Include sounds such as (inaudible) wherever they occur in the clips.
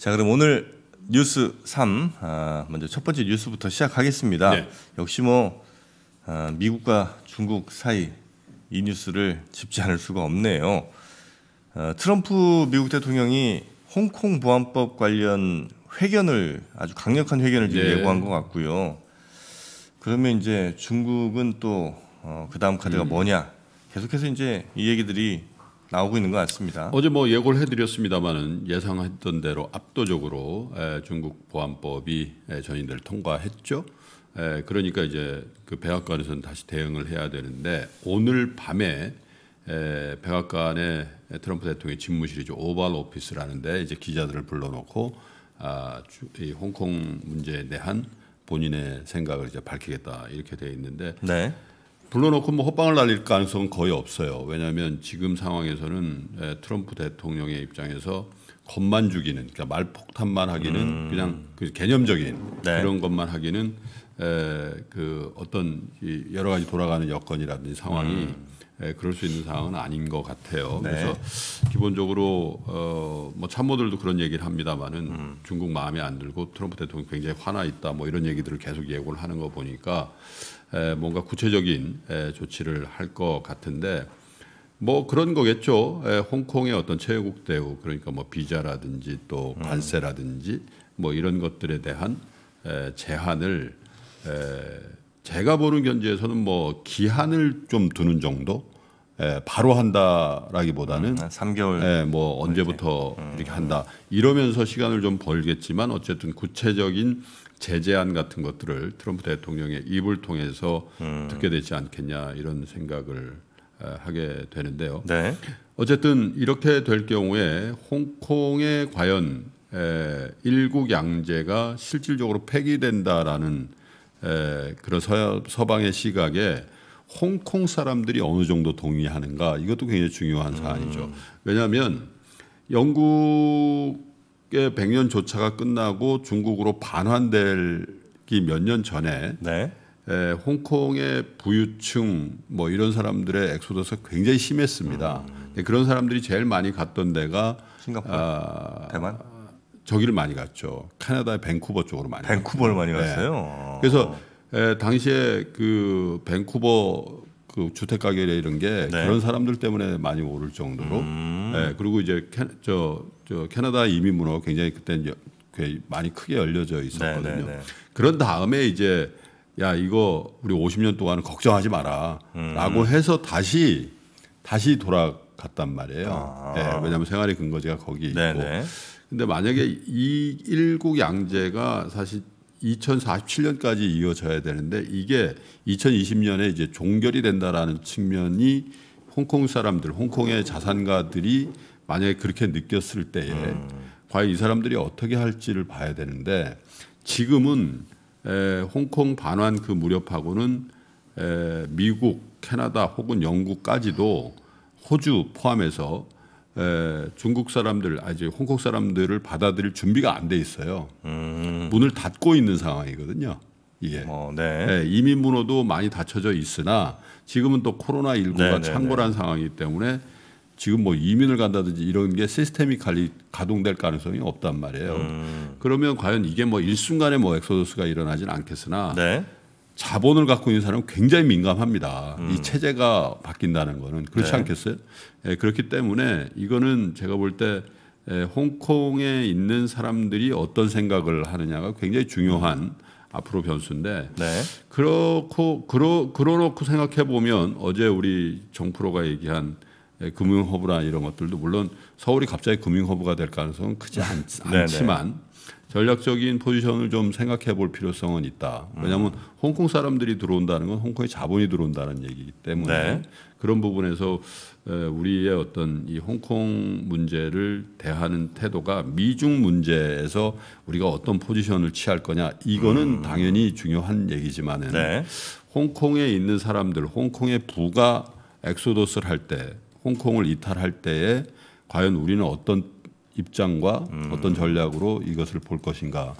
자, 그럼 오늘 뉴스 3 아, 먼저 첫 번째 뉴스부터 시작하겠습니다. 네. 역시 뭐 아, 미국과 중국 사이 이 뉴스를 짚지 않을 수가 없네요. 아, 트럼프 미국 대통령이 홍콩 보안법 관련 회견을 아주 강력한 회견을 지금 네. 예고한 것 같고요. 그러면 이제 중국은 또 어, 그다음 카드가 음. 뭐냐? 계속해서 이제 이 얘기들이 나오고 있는 것 같습니다. 어제 뭐 예고를 해드렸습니다만은 예상했던 대로 압도적으로 중국 보안법이 전인들 통과했죠. 그러니까 이제 그 백악관에서는 다시 대응을 해야 되는데 오늘 밤에 백악관의 트럼프 대통령 집무실이죠 오발 오피스라는데 이제 기자들을 불러놓고 아, 이 홍콩 문제에 대한 본인의 생각을 이제 밝히겠다 이렇게 돼 있는데. 네. 불러놓고 뭐호방을 날릴 가능성은 거의 없어요. 왜냐하면 지금 상황에서는 예, 트럼프 대통령의 입장에서 겉만 죽이는 그러니까 말폭탄만 하기는 음. 그냥 그 개념적인 네. 그런 것만 하기는 에, 예, 그 어떤 이 여러 가지 돌아가는 여건이라든지 상황이 음. 에, 예, 그럴 수 있는 상황은 아닌 것 같아요. 네. 그래서 기본적으로 어, 뭐 참모들도 그런 얘기를 합니다만은 음. 중국 마음에 안 들고 트럼프 대통령 굉장히 화나 있다 뭐 이런 얘기들을 계속 예고를 하는 거 보니까 뭔가 구체적인 조치를 할 것 같은데 뭐 그런 거겠죠. 홍콩의 어떤 체육국 대우 그러니까 뭐 비자라든지 또 음. 관세라든지 뭐 이런 것들에 대한 제한을 제가 보는 견지에서는 뭐 기한을 좀 두는 정도 예, 바로 한다라기보다는 음, 3개월 뭐 언제부터 이 이렇게 음. 한다 이러면서 시간을 좀 벌겠지만 어쨌든 구체적인 제재안 같은 것들을 트럼프 대통령의 입을 통해서 음. 듣게 되지 않겠냐 이런 생각을 아, 하게 되는데요. 네. 어쨌든 이렇게 될 경우에 홍콩에 과연 일국 양제가 실질적으로 폐기된다라는 그런 서방의 시각에 홍콩 사람들이 어느 정도 동의하는가 이것도 굉장히 중요한 사안이죠. 음. 왜냐하면 영국 중국의 백년 조차가 끝나고 중국으로 반환될기 몇 년 전에 네. 에, 홍콩의 부유층 뭐 이런 사람들의 엑소더스 굉장히 심했습니다. 음. 네, 그런 사람들이 제일 많이 갔던 데가 싱가포르, 아, 대만 저기를 많이 갔죠. 캐나다의 밴쿠버 쪽으로 많이. 밴쿠버를 갔죠. 많이 네. 갔어요. 네. 그래서 에, 당시에 그 밴쿠버 그 주택 가격이 이런 게 네. 그런 사람들 때문에 많이 오를 정도로 음. 네, 그리고 이제 캐, 저, 저 캐나다 이민 문화가 굉장히 그때 많이 크게 열려져 있었거든요. 네네네. 네, 네. 그런 다음에 이제 야 이거 우리 50년 동안 걱정하지 마라라고 음. 해서 다시 다시 돌아갔단 말이에요. 아. 네, 왜냐하면 생활의 근거지가 거기 있고. 네네. 네. 근데 만약에 이 일국 양제가 사실 2047년까지 이어져야 되는데 이게 2020년에 이제 종결이 된다라는 측면이 홍콩 사람들, 홍콩의 자산가들이 만약에 그렇게 느꼈을 때에 음. 과연 이 사람들이 어떻게 할지를 봐야 되는데 지금은 에, 홍콩 반환 그 무렵하고는 에, 미국, 캐나다 혹은 영국까지도 호주 포함해서 에, 예, 중국 사람들 아직 홍콩 사람들을 받아들일 준비가 안 돼 있어요. 음. 문을 닫고 있는 상황이거든요. 이게 어, 네. 예, 이민 문호도 많이 닫혀져 있으나 지금은 또 코로나 19가 창궐한 상황이기 때문에 지금 뭐 이민을 간다든지 이런 게 시스템이 관리, 가동될 가능성이 없단 말이에요. 음. 그러면 과연 이게 뭐 일순간에 뭐 엑소더스가 일어나진 않겠으나 네. 자본을 갖고 있는 사람은 굉장히 민감합니다. 음. 이 체제가 바뀐다는 거는 그렇지 네. 않겠어요? 예, 그렇기 때문에 이거는 제가 볼때 예, 홍콩에 있는 사람들이 어떤 생각을 하느냐가 굉장히 중요한 앞으로 변수인데 네. 그렇고 그러 그러놓고 생각해 보면 어제 우리 정프로가 얘기한 예, 금융 허브나 이런 것들도 물론 서울이 갑자기 금융 허브가 될 가능성은 크지 않, (laughs) 네, 네. 지만 전략적인 포지션을 좀 생각해 볼 필요성은 있다. 음. 왜냐하면 홍콩 사람들이 들어온다는 건 홍콩의 자본이 들어온다는 얘기이기 때문에 네. 그런 부분에서 우리의 어떤 이 홍콩 문제를 대하는 태도가 미중 문제에서 우리가 어떤 포지션을 취할 거냐 이거는 음. 당연히 중요한 얘기지만은 네. 홍콩에 있는 사람들 홍콩의 부가 엑소더스를할 때 홍콩을 이탈할 때에 과연 우리는 어떤 입장과 음. 어떤 전략으로 이것을 볼 것인가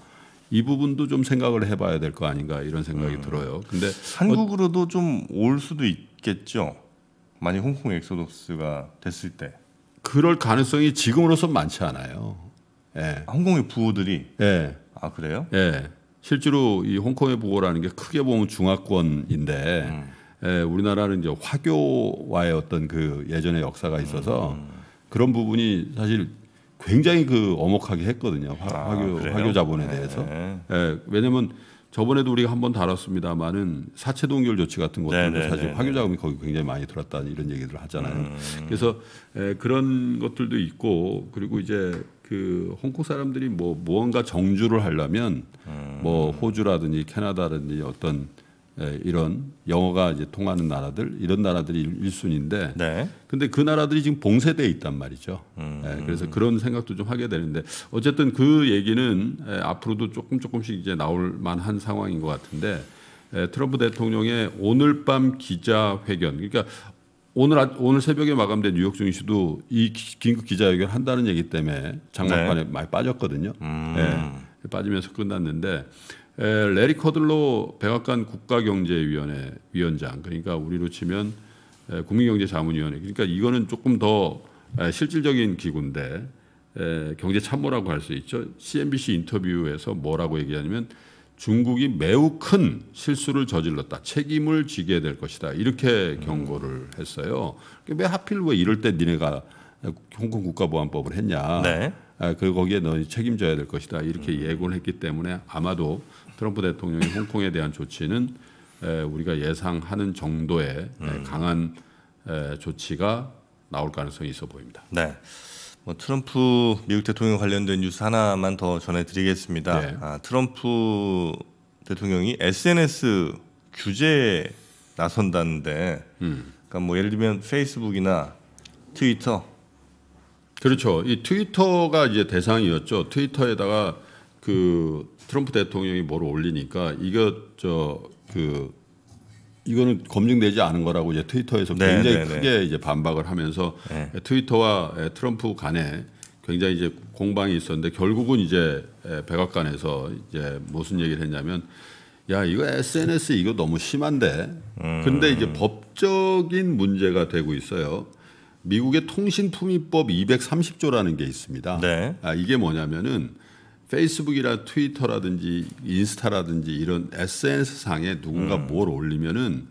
이 부분도 좀 생각을 해봐야 될 거 아닌가 이런 생각이 음. 들어요. 근데 한국으로도 어, 좀올 수도 있겠죠. 만약 홍콩 엑소도스가 됐을 때 그럴 가능성이 지금으로서 많지 않아요. 예. 홍콩의 부호들이 예. 아 그래요? 예. 실제로 이 홍콩의 부호라는 게 크게 보면 중화권인데 음. 예, 우리나라는 이제 화교와의 어떤 그 예전의 역사가 있어서 음. 그런 부분이 사실 굉장히 그 엄혹하게 했거든요. 화, 교 아, 화교 자본에 대해서. 네. 네. 왜냐면 저번에도 우리가 한번 다뤘습니다만은 사채 동결 조치 같은 것들도 네네, 사실 네, 화교 자금이 네. 거기 굉장히 많이 들었다는 이런 얘기들을 하잖아요. 음. 그래서 에, 예, 그런 것들도 있고 그리고 이제 그 홍콩 사람들이 뭐 무언가 정주를 하려면 음. 뭐 호주라든지 캐나다든지 라 어떤 예, 이런 영어가 이제 통하는 나라들 이런 나라들이 일순인데 위 네. 근데 그 나라들이 지금 봉쇄돼 있단 말이죠. 예, 음. 예, 그래서 그런 생각도 좀 하게 되는데 어쨌든 그 얘기는 예, 앞으로도 조금 조금씩 이제 나올 만한 상황인 것 같은데 예, 트럼프 대통령의 오늘 밤 기자회견 그러니까 오늘 아, 오늘 새벽에 마감된 뉴욕 증시도 이 긴급 기자회견 한다는 얘기 때문에 장마판에 네. 많이 빠졌거든요. 음. 예, 빠지면서 끝났는데 에, 레리 코들로 백악관 국가경제위원회 위원장 그러니까 우리로 치면 에, 국민경제자문위원회 그러니까 이거는 조금 더 에, 실질적인 기구인데 에, 경제 참모라고 할 수 있죠. CNBC 인터뷰에서 뭐라고 얘기하냐면 중국이 매우 큰 실수를 저질렀다. 책임을 지게 될 것이다. 이렇게 경고를 했어요. 그러니까 왜 하필 왜 이럴 때 니네가 홍콩 국가보안법을 했냐. 네. 그 거기에 너희 책임져야 될 것이다 이렇게 음. 예고를 했기 때문에 아마도 트럼프 대통령이 홍콩에 대한 조치는 에, 우리가 예상하는 정도의 음. 강한 에, 조치가 나올 가능성이 있어 보입니다. 네. 뭐 트럼프 미국 대통령 관련된 뉴스 하나만 더 전해드리겠습니다. 네. 아, 트럼프 대통령이 SNS 규제에 나선다는데, 음. 그러니까 뭐 예를 들면 페이스북이나 트위터 그렇죠. 이 트위터가 이제 대상이었죠. 트위터에다가 그 트럼프 대통령이 뭘 올리니까 이거 저 그 이거는 검증되지 않은 거라고 이제 트위터에서 네, 굉장히 네, 크게 네. 이제 반박을 하면서 네. 트위터와 트럼프 간에 굉장히 이제 공방이 있었는데 결국은 이제 백악관에서 이제 무슨 얘기를 했냐면 야 이거 SNS 이거 너무 심한데 음. 근데 이제 법적인 문제가 되고 있어요. 미국의 통신품위법 230조라는 게 있습니다. 네. 아, 이게 뭐냐면은 페이스북이나 트위터라든지 인스타라든지 이런 SNS 상에 누군가 음. 뭘 올리면은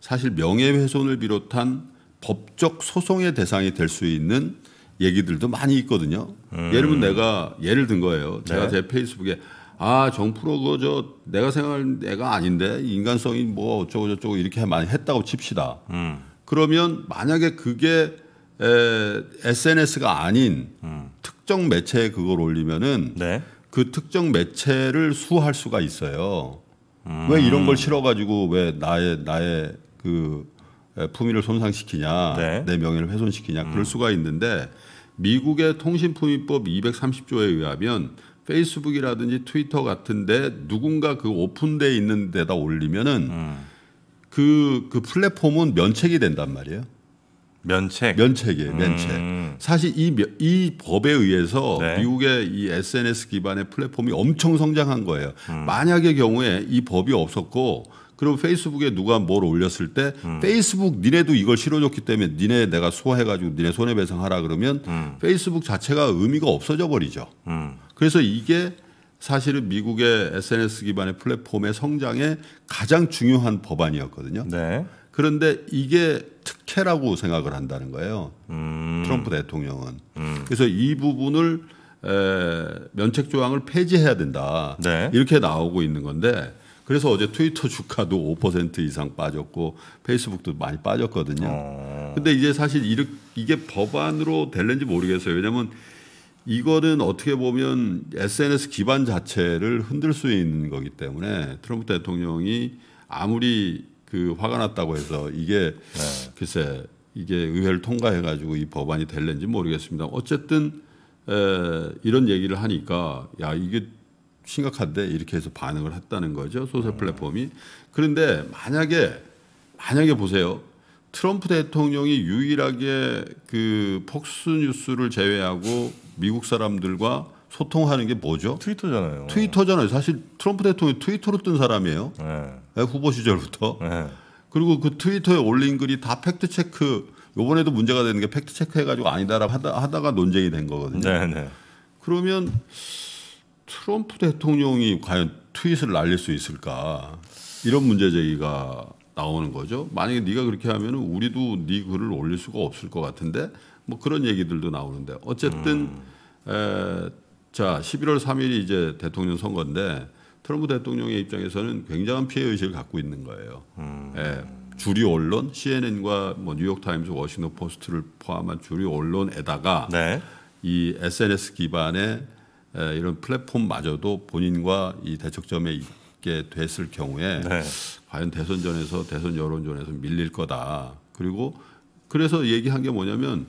사실 명예훼손을 비롯한 법적 소송의 대상이 될 수 있는 얘기들도 많이 있거든요. 음. 예를 들면 내가 예를 든 거예요. 제가 네. 제 페이스북에 아 정프로 그저 내가 생각할 내가 아닌데 인간성이 뭐 어쩌고 저쩌고 이렇게 많이 했다고 칩시다. 음. 그러면 만약에 그게 에, SNS가 아닌 음. 특정 매체에 그걸 올리면은 네. 그 특정 매체를 수할 수가 있어요. 음. 왜 이런 걸 실어가지고 왜 나의 나의 그 품위를 손상시키냐, 네. 내 명예를 훼손시키냐 그럴 음. 수가 있는데 미국의 통신품위법 230조에 의하면 페이스북이라든지 트위터 같은데 누군가 그 오픈돼 있는 데다 올리면은 그그 음. 그, 그 플랫폼은 면책이 된단 말이에요. 면책. 면책이에요, 음. 면책. 사실 이, 이 법에 의해서 네. 미국의 이 SNS 기반의 플랫폼이 엄청 성장한 거예요. 음. 만약의 경우에 이 법이 없었고 그리고 페이스북에 누가 뭘 올렸을 때 음. 페이스북 니네도 이걸 실어줬기 때문에 니네 내가 소화해가지고 니네 손해배상하라 그러면 음. 페이스북 자체가 의미가 없어져 버리죠. 음. 그래서 이게 사실은 미국의 SNS 기반의 플랫폼의 성장에 가장 중요한 법안이었거든요. 네. 그런데 이게 시체라고 생각을 한다는 거예요. 음. 트럼프 대통령은. 음. 그래서 이 부분을 에, 면책 조항을 폐지해야 된다. 네. 이렇게 나오고 있는 건데 그래서 어제 트위터 주가도 5% 이상 빠졌고 페이스북도 많이 빠졌거든요. 어. 근데 이제 사실 이르, 이게 법안으로 될는지 모르겠어요. 왜냐하면 이거는 어떻게 보면 SNS 기반 자체를 흔들 수 있는 거기 때문에 트럼프 대통령이 아무리 그 화가 났다고 해서 이게 네. 글쎄 이게 의회를 통과해 가지고 이 법안이 될는지 모르겠습니다. 어쨌든 에, 이런 얘기를 하니까 야 이게 심각한데 이렇게 해서 반응을 했다는 거죠 소셜 음. 플랫폼이. 그런데 만약에 만약에 보세요 트럼프 대통령이 유일하게 그 폭스 뉴스를 제외하고 미국 사람들과 소통하는 게 뭐죠? 트위터잖아요. 트위터잖아요. 사실 트럼프 대통령이 트위터로 뜬 사람이에요. 네. 예, 후보 시절부터. 네. 그리고 그 트위터에 올린 글이 다 팩트 체크 요번에도 문제가 되는 게 팩트 체크 해가지고 아니다라고 하다, 가 논쟁이 된 거거든요. 네, 네, 그러면 트럼프 대통령이 과연 트윗을 날릴 수 있을까 이런 문제 제기가 나오는 거죠. 만약에 네가 그렇게 하면 우리도 네 글을 올릴 수가 없을 것 같은데 뭐 그런 얘기들도 나오는데 어쨌든 음. 에, 자, 11월 3일이 이제 대통령 선거인데 트럼프 대통령의 입장에서는 굉장한 피해 의식을 갖고 있는 거예요. 음. 예, 주류 언론 CNN과 뭐 뉴욕타임즈, 워싱턴 포스트를 포함한 주류 언론에다가 네. 이 SNS 기반의 에, 이런 플랫폼마저도 본인과 이 대척점에 있게 됐을 경우에 네. 과연 대선전에서 대선 여론전에서 밀릴 거다. 그리고 그래서 얘기한 게 뭐냐면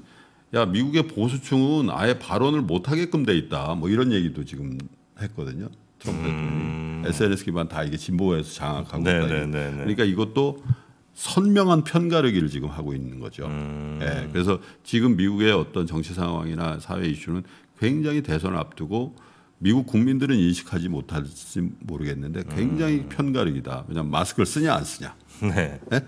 야 미국의 보수층은 아예 발언을 못 하게끔 돼 있다. 뭐 이런 얘기도 지금 했거든요. 트럼프 음. 대통령이 음. SNS 기반 다 이게 진보에서 장악하고 네, 있다. 네, 네, 그러니까 이것도 선명한 편가르기를 지금 하고 있는 거죠. 음. 예, 그래서 지금 미국의 어떤 정치 상황이나 사회 이슈는 굉장히 대선을 앞두고 미국 국민들은 인식하지 못할지 모르겠는데 굉장히 음. 편가르기다. 왜냐하면 마스크를 쓰냐 안 쓰냐. 네. 예?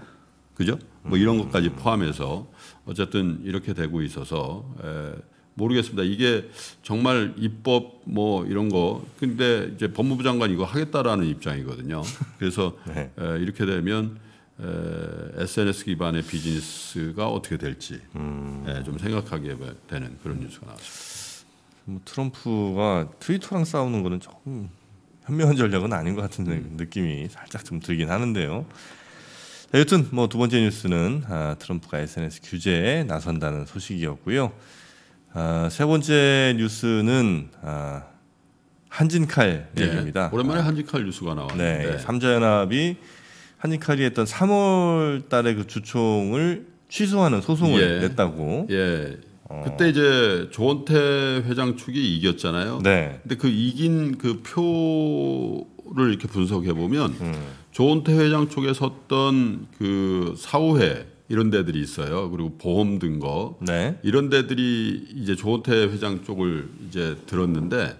그죠? 뭐 이런 음. 것까지 포함해서 어쨌든 이렇게 되고 있어서 에, 모르겠습니다. 이게 정말 입법 뭐 이런 거 근데 이제 법무부 장관 이거 하겠다라는 입장이거든요. 그래서 (laughs) 네. 이렇게 되면 에, SNS 기반의 비즈니스가 어떻게 될지 음. 좀 생각하게 되는 그런 뉴스가 나왔습니다. 뭐 트럼프가 트위터랑 싸우는 거는 조금 현명한 전략은 아닌 것 같은 음. 느낌이 살짝 좀 들긴 하는데요. 여튼 뭐 두 번째 뉴스는 아, 트럼프가 SNS 규제에 나선다는 소식이었고요. 아, 세 번째 뉴스는 아, 한진칼 네, 얘기입니다. 오랜만에 아, 한진칼 뉴스가 나왔는데 네, 삼자연합이 한진칼이 했던 3월달에 그 주총을 취소하는 소송을 예, 냈다고. 예. 어. 그때 이제 조원태 회장 측이 이겼잖아요. 네. 근데 그 이긴 그표 서를 이렇게 분석해 보면 음. 조은태 회장 쪽에 섰던 그 사후회 이런 데들이 있어요. 그리고 보험 등거 네. 이런 데들이 이제 조은태 회장 쪽을 이제 들었는데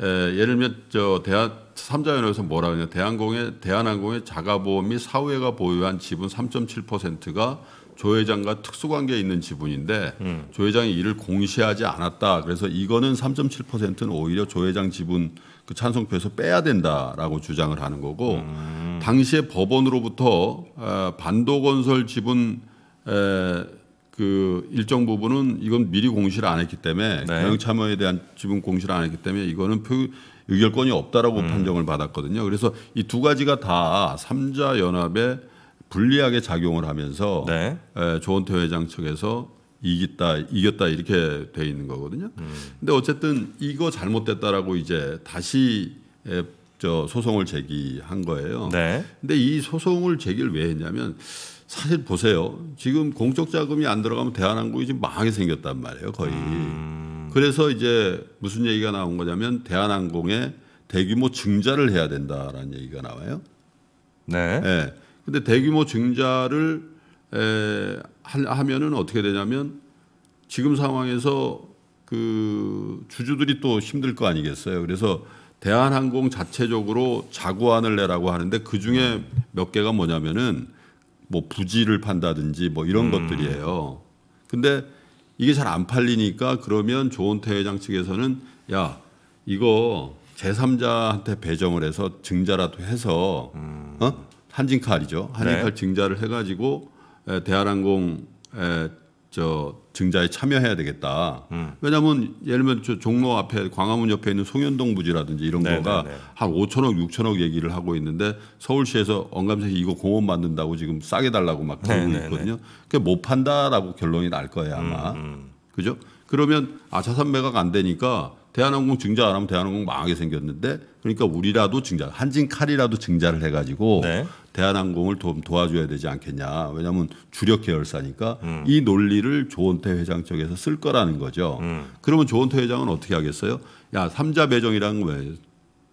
에, 예를 들면 저 대한 삼자연에서 뭐라 그러냐 대한항공의 대한항공의 자가보험이 사후회가 보유한 지분 3.7%가 조 회장과 특수관계에 있는 지분인데 음. 조 회장이 이를 공시하지 않았다. 그래서 이거는 3.7%는 오히려 조 회장 지분 그찬성표에서 빼야 된다라고 주장을 하는 거고 음. 당시에 법원으로부터 아, 반도 건설 지분 그 일정 부분은 이건 미리 공시를 안 했기 때문에 네. 경영 참여에 대한 지분 공시를 안 했기 때문에 이거는 표, 의결권이 없다라고 음. 판정을 받았거든요. 그래서 이 두 가지가 다 삼자 연합에 불리하게 작용을 하면서 네. 에, 조원태 회장 측에서 이겼다 이겼다 이렇게 돼 있는 거거든요. 음. 근데 어쨌든 이거 잘못됐다라고 이제 다시 저 소송을 제기한 거예요. 네. 근데 이 소송을 제기를 왜 했냐면 사실 보세요. 지금 공적 자금이 안 들어가면 대한항공이 지금 망하게 생겼단 말이에요, 거의. 음. 그래서 이제 무슨 얘기가 나온 거냐면 대한항공에 대규모 증자를 해야 된다라는 얘기가 나와요. 네. 네. 근데 대규모 증자를 에, 하면은 어떻게 되냐면 지금 상황에서 그 주주들이 또 힘들 거 아니겠어요. 그래서 대한항공 자체적으로 자구안을 내라고 하는데 그 중에 음. 몇 개가 뭐냐면은 뭐 부지를 판다든지 뭐 이런 음. 것들이에요. 근데 이게 잘 안 팔리니까 그러면 조은태 회장 측에서는 야 이거 제3자한테 배정을 해서 증자라도 해서 음. 어? 한진칼이죠. 한진칼 네. 증자를 해가지고 대한항공 저 증자에 참여해야 되겠다. 음. 왜냐하면 예를 들면 저 종로 앞에 광화문 옆에 있는 송현동 부지라든지 이런 네네네. 거가 네, 네. 한 5천억, 6천억 얘기를 하고 있는데 서울시에서 언감생이 이거 공원 만든다고 지금 싸게 달라고 막 네, 그러고 있거든요. 그못 판다라고 결론이 날 거예요 아마. 음, 음. 그죠? 그러면 아차산 매각 안 되니까 대한항공 증자 안 하면 대한항공 망하게 생겼는데 그러니까 우리라도 증자 한진 칼이라도 증자를 해가지고 네. 대한항공을 도, 도와줘야 되지 않겠냐 왜냐하면 주력 계열사니까 음. 이 논리를 조원태 회장 쪽에서 쓸 거라는 거죠. 음. 그러면 조원태 회장은 어떻게 하겠어요? 야 삼자 배정이라는 거왜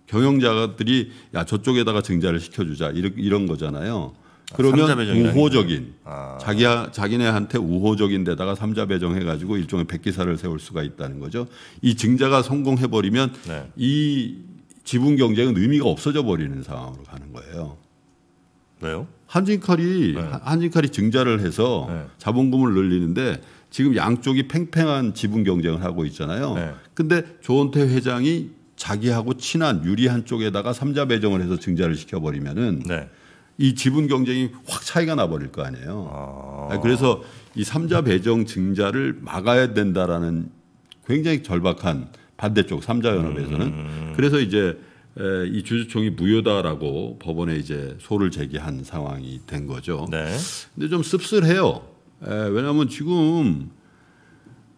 경영자들이 야 저쪽에다가 증자를 시켜주자 이런, 이런 거잖아요. 그러면 우호적인 아. 자기 자기네한테 우호적인 데다가 삼자 배정해 가지고 일종의 백기사를 세울 수가 있다는 거죠. 이 증자가 성공해 버리면 네. 이 지분 경쟁은 의미가 없어져 버리는 상황으로 가는 거예요. 왜요? 한진칼이 네. 한진칼이 증자를 해서 네. 자본금을 늘리는데 지금 양쪽이 팽팽한 지분 경쟁을 하고 있잖아요. 네. 근데 조원태 회장이 자기하고 친한 유리한 쪽에다가 삼자 배정을 해서 증자를 시켜 버리면은 네. 이 지분 경쟁이 확 차이가 나버릴 거 아니에요. 아. 네, 그래서 이 삼자 배정 증자를 막아야 된다라는 굉장히 절박한 반대쪽 삼자 연합에서는 음. 그래서 이제 이 주주총이 무효다라고 법원에 이제 소를 제기한 상황이 된 거죠. 네. 근데 좀 씁쓸해요. 에, 왜냐하면 지금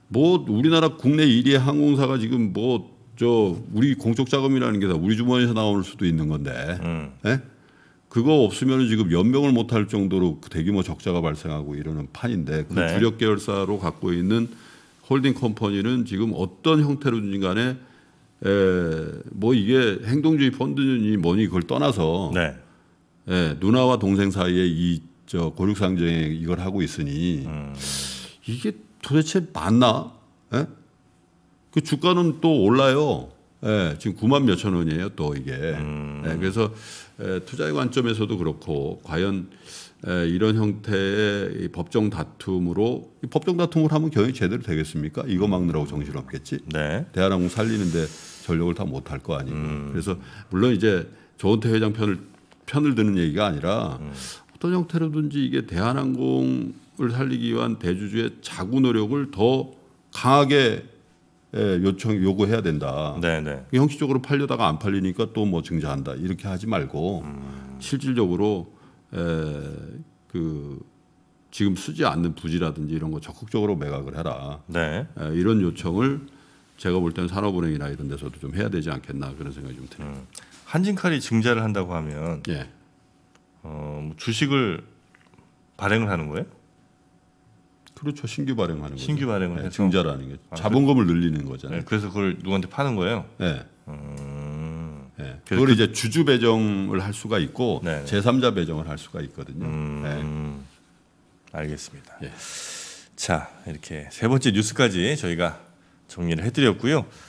뭐 우리나라 국내 1위 항공사가 지금 뭐 저 우리 공적 자금이라는 게 다 우리 주머니에서 나올 수도 있는 건데. 음. 예? 그거 없으면 지금 연명을 못할 정도로 대규모 적자가 발생하고 이러는 판인데 그 네. 주력 계열사로 갖고 있는 홀딩 컴퍼니는 지금 어떤 형태로든 간에 에, 뭐 이게 행동주의 펀드니 뭐니 그걸 떠나서 네. 에, 누나와 동생 사이에 이저 고육상쟁 이걸 하고 있으니 음. 이게 도대체 맞나? 에? 그 주가는 또 올라요. 예, 지금 9만 몇 천 원이에요 또 이게. 음. 예, 그래서 에, 예, 투자의 관점에서도 그렇고 과연 에, 예, 이런 형태의 법정 다툼으로 이 법정 다툼을 하면 경영이 제대로 되겠습니까? 이거 막느라고 정신 없겠지. 네. 대한항공 살리는데 전력을 다 못할 거 아니고. 음. 그래서 물론 이제 조은태 회장 편을 편을 드는 얘기가 아니라 음. 어떤 형태로든지 이게 대한항공을 살리기 위한 대주주의 자구 노력을 더 강하게 예, 요청 요구해야 된다. 네네. 네. 형식적으로 팔려다가 안 팔리니까 또 뭐 증자한다 이렇게 하지 말고 음. 실질적으로 에, 예, 그 지금 쓰지 않는 부지라든지 이런 거 적극적으로 매각을 해라. 네. 에, 예, 이런 요청을 제가 볼 때는 산업은행이나 이런 데서도 좀 해야 되지 않겠나 그런 생각이 좀 드네요. 음. 한진칼이 증자를 한다고 하면 예. 어, 뭐 주식을 발행을 하는 거예요? 그렇죠. 신규 발행하는 거죠. 신규 발행을 네, 증자라는 게 아, 자본금을 그 늘리는 거잖아요. 네, 그래서 그걸 누구한테 파는 거예요. 네. 음... 네. 그걸 그... 이제 주주 배정을 할 수가 있고 네네. 제3자 배정을 할 수가 있거든요. 음... 네. 알겠습니다. 예. 자 이렇게 세 번째 뉴스까지 저희가 정리를 해드렸고요.